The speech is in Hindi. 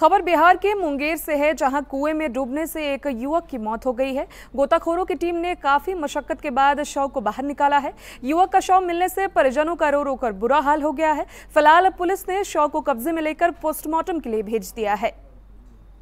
खबर बिहार के मुंगेर से है जहां कुएं में डूबने से एक युवक की मौत हो गई है गोताखोरों की टीम ने काफी मशक्कत के बाद शव को बाहर निकाला है युवक का शव मिलने से परिजनों का रो रोकर बुरा हाल हो गया है फिलहाल पुलिस ने शव को कब्जे में लेकर पोस्टमार्टम के लिए भेज दिया है